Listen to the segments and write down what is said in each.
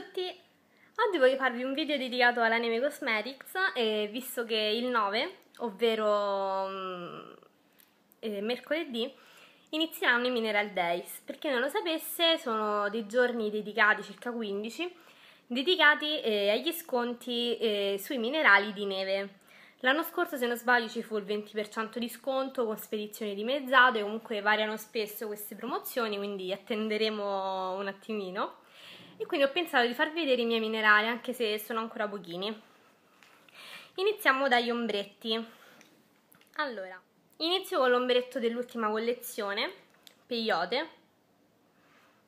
tutti! Oggi voglio farvi un video dedicato all'Anime Cosmetics e visto che il 9, ovvero mm, eh, mercoledì, inizieranno i Mineral Days. Per chi non lo sapesse, sono dei giorni dedicati, circa 15, dedicati eh, agli sconti eh, sui minerali di neve. L'anno scorso, se non sbaglio, ci fu il 20% di sconto con spedizioni dimezzate, comunque variano spesso queste promozioni, quindi attenderemo un attimino e quindi ho pensato di farvi vedere i miei minerali anche se sono ancora pochini iniziamo dagli ombretti allora inizio con l'ombretto dell'ultima collezione peyote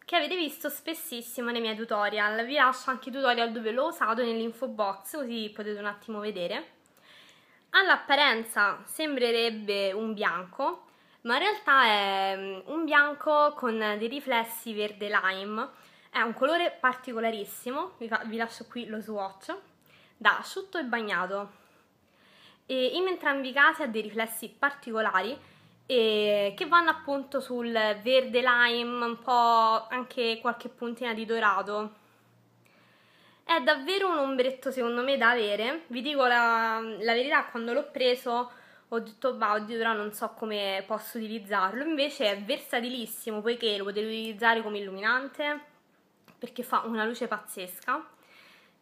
che avete visto spessissimo nei miei tutorial vi lascio anche i tutorial dove l'ho usato nell'info box così potete un attimo vedere all'apparenza sembrerebbe un bianco ma in realtà è mm, un bianco con dei riflessi verde lime è un colore particolarissimo, vi, fa, vi lascio qui lo swatch, da asciutto e bagnato. E in entrambi i casi ha dei riflessi particolari eh, che vanno appunto sul verde lime, un po' anche qualche puntina di dorato. È davvero un ombretto secondo me da avere, vi dico la, la verità, quando l'ho preso ho detto bah oddio però non so come posso utilizzarlo, invece è versatilissimo poiché lo potete utilizzare come illuminante, perché fa una luce pazzesca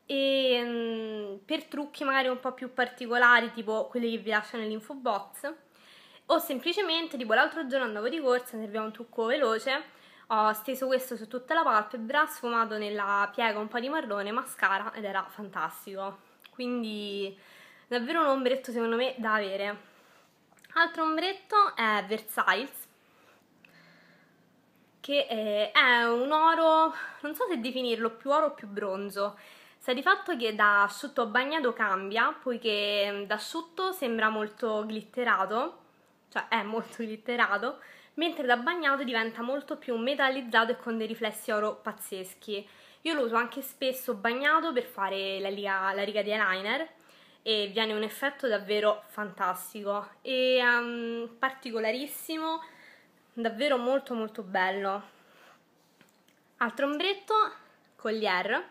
e mm, per trucchi magari un po' più particolari tipo quelli che vi lascio nell'info box o semplicemente tipo l'altro giorno andavo di corsa serviva un trucco veloce ho steso questo su tutta la palpebra sfumato nella piega un po' di marrone mascara ed era fantastico quindi davvero un ombretto secondo me da avere altro ombretto è Versailles che eh, è, un oro, non so se definirlo più oro o più bronzo, Sa di fatto che da asciutto a bagnato cambia, poiché mm, da asciutto sembra molto glitterato, cioè è molto glitterato, mentre da bagnato diventa molto più metallizzato e con dei riflessi oro pazzeschi. Io lo uso anche spesso bagnato per fare la riga, la riga di eyeliner e viene un effetto davvero fantastico e um, particolarissimo davvero molto molto bello altro ombretto collier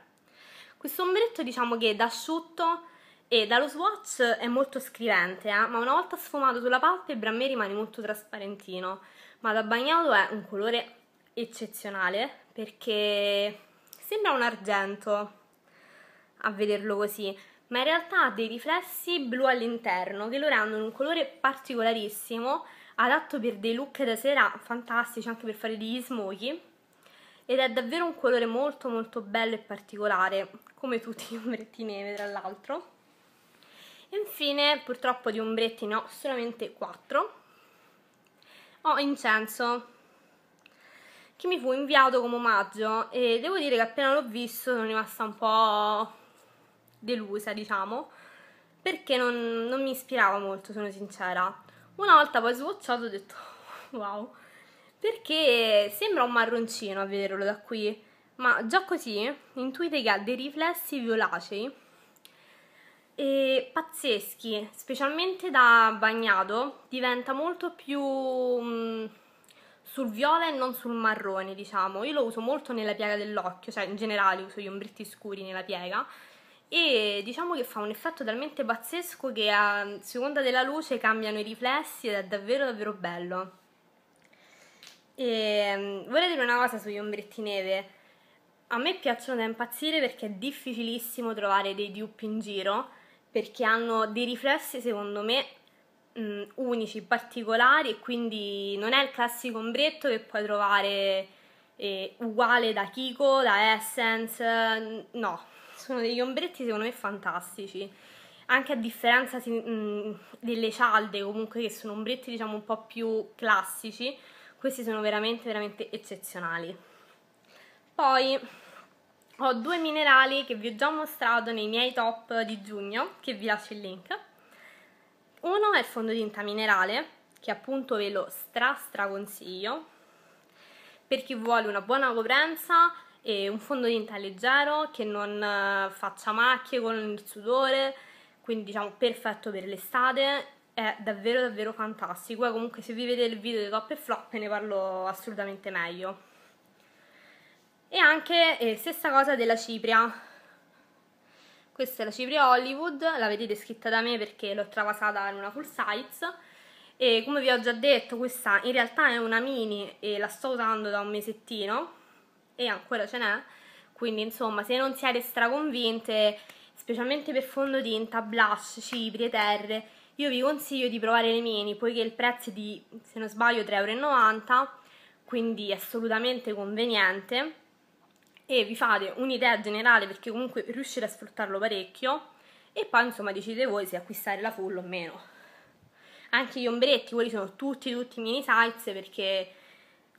questo ombretto diciamo che da asciutto e dallo swatch è molto scrivente eh? ma una volta sfumato sulla palpebra a me rimane molto trasparentino ma da bagnato è un colore eccezionale perché sembra un argento a vederlo così ma in realtà ha dei riflessi blu all'interno che lo rendono un colore particolarissimo adatto per dei look da sera fantastici, anche per fare degli smoky Ed è davvero un colore molto molto bello e particolare, come tutti gli ombretti neve tra l'altro. Infine, purtroppo di ombretti ne ho solamente 4. Ho incenso, che mi fu inviato come omaggio e devo dire che appena l'ho visto sono rimasta un po' delusa, diciamo, perché non, non mi ispirava molto, sono sincera. Una volta poi swatchato ho detto wow, perché sembra un marroncino a vederlo da qui, ma già così intuite che ha dei riflessi violacei e pazzeschi, specialmente da bagnato diventa molto più mh, mm, sul viola e non sul marrone diciamo, io lo uso molto nella piega dell'occhio, cioè in generale uso gli ombretti scuri nella piega e diciamo che fa un effetto talmente pazzesco che a seconda della luce cambiano i riflessi ed è davvero davvero bello. E, mm, vorrei dire una cosa sugli ombretti neve. A me piacciono da impazzire perché è difficilissimo trovare dei dupe in giro perché hanno dei riflessi secondo me mh, mm, unici, particolari e quindi non è il classico ombretto che puoi trovare eh, uguale da Kiko, da Essence, mm, no, sono degli ombretti secondo me fantastici anche a differenza mh, mm, delle cialde comunque che sono ombretti diciamo un po' più classici questi sono veramente veramente eccezionali poi ho due minerali che vi ho già mostrato nei miei top di giugno che vi lascio il link uno è il fondotinta minerale che appunto ve lo stra stra consiglio per chi vuole una buona coprenza e un fondo tinta leggero che non eh, faccia macchie con il sudore, quindi diciamo perfetto per l'estate, è davvero davvero fantastico, comunque se vi vedete il video di top e flop ne parlo assolutamente meglio. E anche eh, stessa cosa della cipria, questa è la cipria Hollywood, la vedete scritta da me perché l'ho travasata in una full size, e come vi ho già detto questa in realtà è una mini e la sto usando da un mesettino, e ancora ce n'è quindi insomma se non siete straconvinte specialmente per fondotinta, blush, cipri, terre io vi consiglio di provare le mini poiché il prezzo è di se non sbaglio 3,90€ quindi è assolutamente conveniente e vi fate un'idea generale perché comunque riuscite a sfruttarlo parecchio e poi insomma decidete voi se acquistare la full o meno anche gli ombretti, quelli sono tutti tutti mini size perché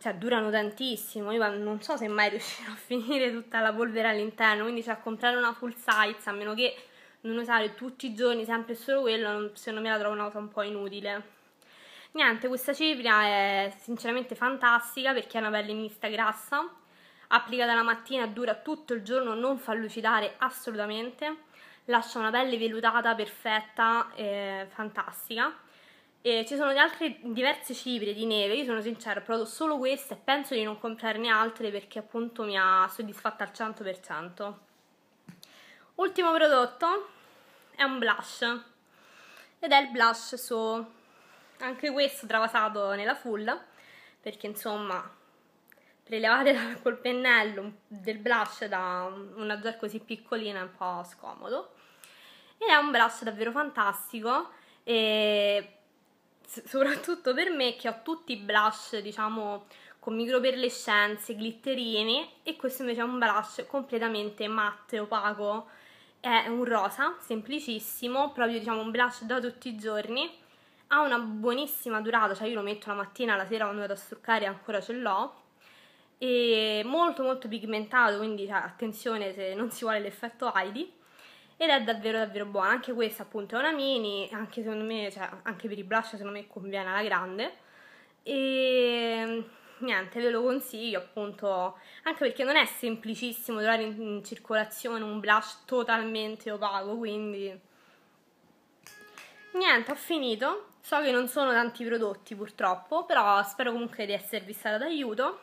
cioè durano tantissimo, io non so se mai riuscirò a finire tutta la polvere all'interno, quindi cioè comprare una full size, a meno che non usare tutti i giorni sempre solo quello, secondo me la trovo una cosa un po' inutile. Niente, questa cipria è sinceramente fantastica perché è una pelle mista grassa, applicata la mattina dura tutto il giorno, non fa lucidare assolutamente, lascia una pelle vellutata, perfetta, fantastica e ci sono altre diverse cifre di neve, io sono sincera, ho provato solo queste e penso di non comprarne altre perché appunto mi ha soddisfatta al 100%. Ultimo prodotto è un blush ed è il blush su anche questo travasato nella full perché insomma prelevate col pennello del blush da una gel così piccolina è un po' scomodo ed è un blush davvero fantastico e soprattutto per me che ho tutti i blush, diciamo, con microperlescenze, glitterini e questo invece è un blush completamente matte, opaco, è un rosa, semplicissimo, proprio diciamo un blush da tutti i giorni, ha una buonissima durata, cioè io lo metto la mattina, la sera quando vado a struccare ancora ce l'ho, e molto molto pigmentato, quindi cioè, attenzione se non si vuole l'effetto Heidi, ed è davvero davvero buona, anche questa appunto è una mini, anche secondo me, cioè anche per i blush secondo me conviene alla grande e niente, ve lo consiglio appunto, anche perché non è semplicissimo trovare in circolazione un blush totalmente opaco, quindi niente, ho finito. So che non sono tanti prodotti purtroppo, però spero comunque di esservi stata d'aiuto.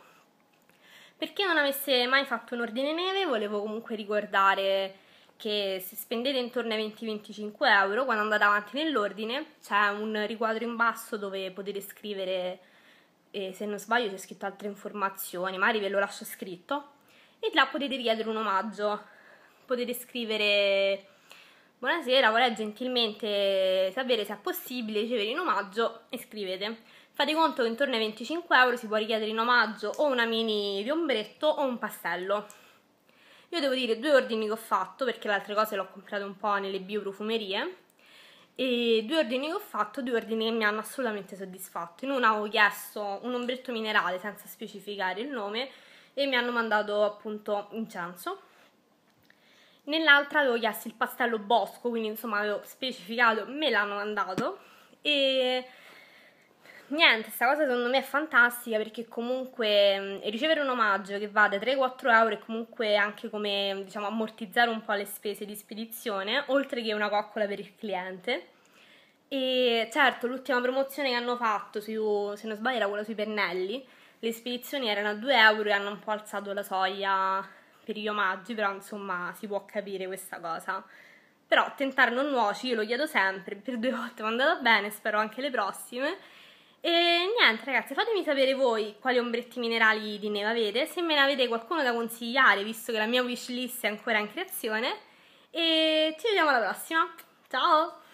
Per chi non avesse mai fatto un ordine neve, volevo comunque ricordare che se spendete intorno ai 20-25 euro, quando andate avanti nell'ordine c'è un riquadro in basso dove potete scrivere, eh, se non sbaglio c'è scritto altre informazioni, magari ve lo lascio scritto, e là potete chiedere un omaggio, potete scrivere buonasera, vorrei gentilmente sapere se è possibile ricevere in omaggio e scrivete. Fate conto che intorno ai 25 euro si può richiedere in omaggio o una mini di ombretto o un pastello. Io devo dire due ordini che ho fatto, perché le altre cose le ho comprate un po' nelle bioprofumerie, e due ordini che ho fatto, due ordini che mi hanno assolutamente soddisfatto. In una avevo chiesto un ombretto minerale senza specificare il nome e mi hanno mandato appunto incenso. Nell'altra avevo chiesto il pastello bosco, quindi insomma avevo specificato, me l'hanno mandato e niente, questa cosa secondo me è fantastica perché comunque ricevere un omaggio che va da 3-4 euro è comunque anche come diciamo, ammortizzare un po' le spese di spedizione, oltre che una coccola per il cliente. E certo, l'ultima promozione che hanno fatto, su, se non sbaglio, era quella sui pennelli. Le spedizioni erano a 2 euro e hanno un po' alzato la soglia per gli omaggi, però insomma si può capire questa cosa però tentare non nuoci, io lo chiedo sempre, per due volte mi è andata bene, spero anche le prossime. E niente ragazzi, fatemi sapere voi quali ombretti minerali di neve avete, se me ne avete qualcuno da consigliare, visto che la mia wishlist è ancora in creazione. E ci vediamo alla prossima, ciao!